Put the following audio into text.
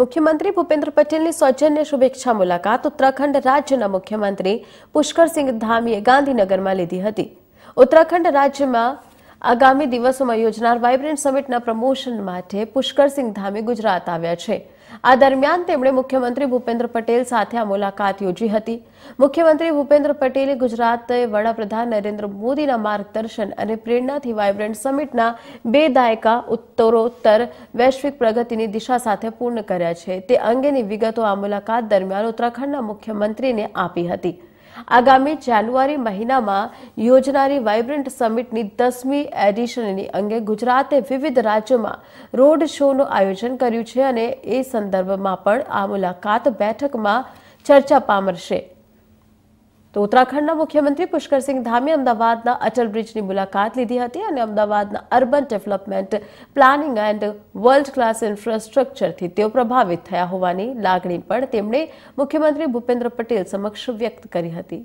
મુખ્યમંત્રી ભૂપેન્દ્ર પટેલની સૌજન્ય શુભેચ્છા મુલાકાત ઉત્તરાખંડ રાજ્યના મુખ્યમંત્રી પુષ્કરસિંહ ધામીએ ગાંધીનગરમાં લીધી હતી ઉત્તરાખંડ રાજ્યમાં આગામી દિવસોમાં યોજનાર વાઇબ્રન્ટ સમિટના પ્રમોશન માટે પુષ્કરસિંહ ધામી ગુજરાત આવ્યા છે આ દરમિયાન તેમણે મુખ્યમંત્રી ભૂપેન્દ્ર પટેલ સાથે આ મુલાકાત યોજી હતી મુખ્યમંત્રી ભૂપેન્દ્ર પટેલે ગુજરાતે વડાપ્રધાન નરેન્દ્ર મોદીના માર્ગદર્શન અને પ્રેરણાથી વાઇબ્રન્ટ સમિટના બે દાયકા ઉત્તરોત્તર વૈશ્વિક પ્રગતિની દિશા સાથે પૂર્ણ કર્યા છે તે અંગેની વિગતો આ મુલાકાત દરમિયાન ઉત્તરાખંડના મુખ્યમંત્રીને આપી હતી આગામી જાન્યુઆરી મહિનામાં યોજનારી વાઇબ્રન્ટ સમિટની દસમી એડિશનની અંગે ગુજરાતે વિવિધ રાજ્યોમાં રોડ શોનું આયોજન કર્યું છે અને એ સંદર્ભમાં પણ આ મુલાકાત બેઠકમાં ચર્ચા પામરશે તો ઉત્તરાખંડના મુખ્યમંત્રી પુષ્કરસિંહ ધામે અમદાવાદના અટલ બ્રિજની મુલાકાત લીધી હતી અને અમદાવાદના urban development planning and world class ઇન્ફ્રાસ્ટ્રક્ચરથી તેઓ પ્રભાવિત થયા હોવાની લાગણી પણ તેમણે મુખ્યમંત્રી ભૂપેન્દ્ર પટેલ સમક્ષ વ્યક્ત કરી હતી